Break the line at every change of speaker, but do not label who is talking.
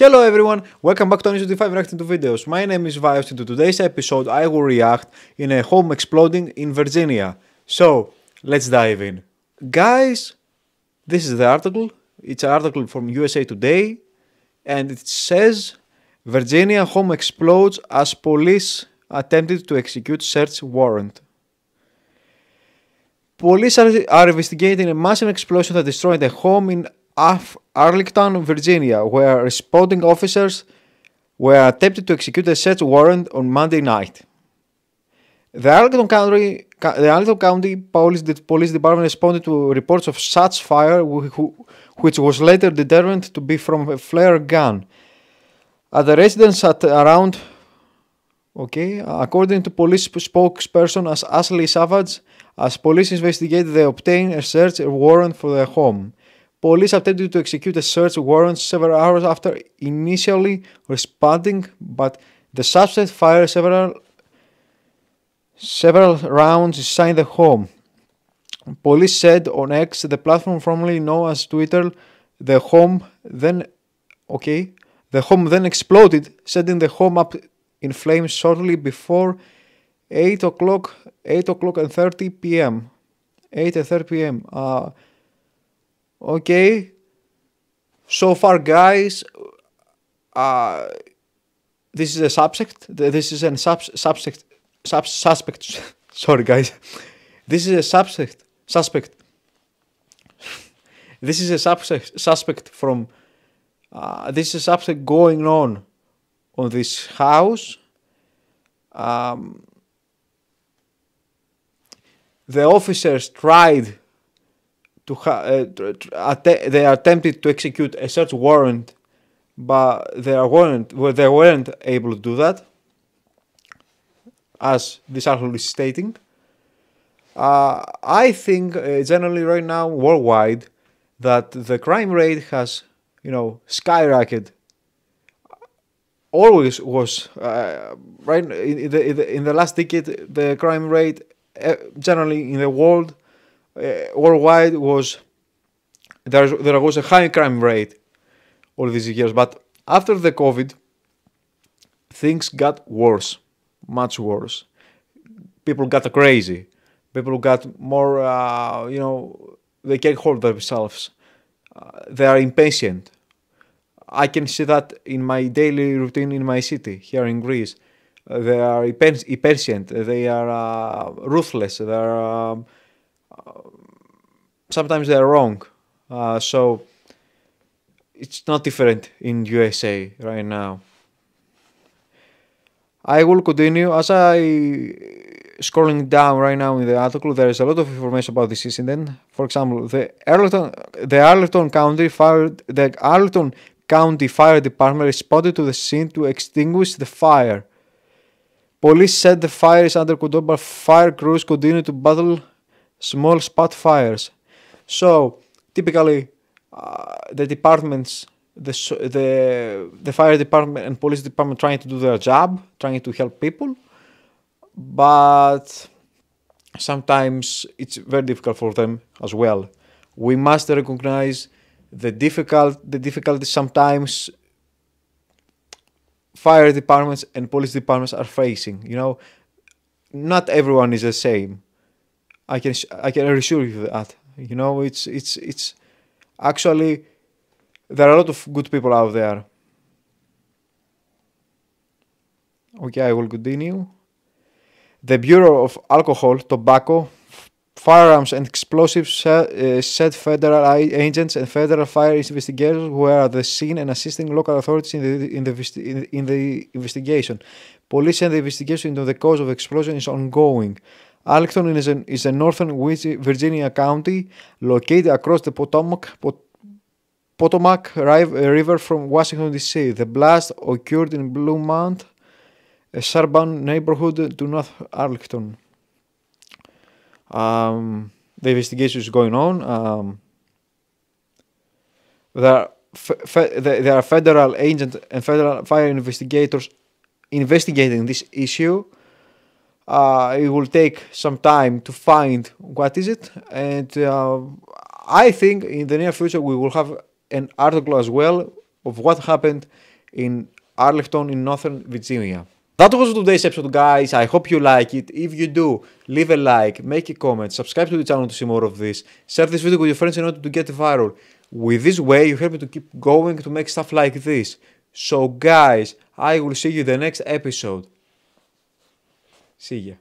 Hello everyone, welcome back to Anisio5 reacting to videos. My name is Vios and to today's episode I will react in a home exploding in Virginia. So, let's dive in. Guys, this is the article. It's an article from USA Today and it says Virginia home explodes as police attempted to execute search warrant. Police are, are investigating a massive explosion that destroyed a home in Af Arlington, Virginia, where responding officers were attempted to execute a search warrant on Monday night. The Arlington County, the Arlington County Police, Police Department responded to reports of such fire, which was later determined to be from a flare gun. At the residence at around, okay, according to police spokesperson as Ashley Savage, as police investigated, they obtained a search warrant for their home. Police attempted to execute a search warrant several hours after initially responding, but the suspect fired several several rounds inside the home. Police said on X, the platform formerly known as Twitter, the home then okay, the home then exploded, setting the home up in flames shortly before 8 o'clock, 8 o'clock and 30 p.m. 8 and 30 p.m. Uh, okay so far guys uh, this is a subject this is a sub subject sub suspect sorry guys this is a subject suspect this is a subject suspect from uh, this is a subject going on on this house um, the officers tried to ha- uh, att- they attempted to execute a search warrant, but they weren't well, they weren't able to do that, as this article is stating. Uh, I think uh, generally right now worldwide that the crime rate has you know skyrocketed. Always was uh, right in the, in the last decade the crime rate uh, generally in the world uh, worldwide was there, there was a high crime rate all these years. But after the COVID, things got worse, much worse. People got crazy. People got more, uh, you know, they can't hold themselves. Uh, they are impatient. I can see that in my daily routine in my city here in Greece. Uh, they are impatient. They are uh, ruthless. They are. Um, sometimes they're wrong. Uh, so it's not different in USA right now. I will continue as I scrolling down right now in the article. There is a lot of information about this incident. For example, the Arlington, the Arlington County Fire, the Arlington County Fire Department responded to the scene to extinguish the fire. Police said the fire is under control, but fire crews continue to battle small spot fires. So typically, uh, the departments, the, the, the fire department and police department trying to do their job, trying to help people, but sometimes it's very difficult for them as well. We must recognize the difficult the difficulty sometimes fire departments and police departments are facing. You know, not everyone is the same. I can I can reassure you that. You know, it's it's it's actually there are a lot of good people out there. Okay, I will continue. The Bureau of Alcohol, Tobacco, Firearms and Explosives uh, said federal agents and federal fire investigators were at the scene and assisting local authorities in the, in the, in the investigation. Police and the investigation into the cause of explosion is ongoing. Alexton is a, is a northern Virginia county located across the Potomac, Pot- Potomac uh, River from Washington, D.C. The blast occurred in Blue Mount, a suburban neighborhood to North Arlington. Um, the investigation is going on. Um, there, are fe- fe- there are federal agents and federal fire investigators investigating this issue uh, it will take some time to find what is it. And uh, I think in the near future we will have an article as well of what happened in Arlington in Northern Virginia. That was today's episode, guys. I hope you like it. If you do, leave a like, make a comment, subscribe to the channel to see more of this, share this video with your friends in order to get viral. With this way, you help me to keep going to make stuff like this. So, guys, I will see you in the next episode. Silla.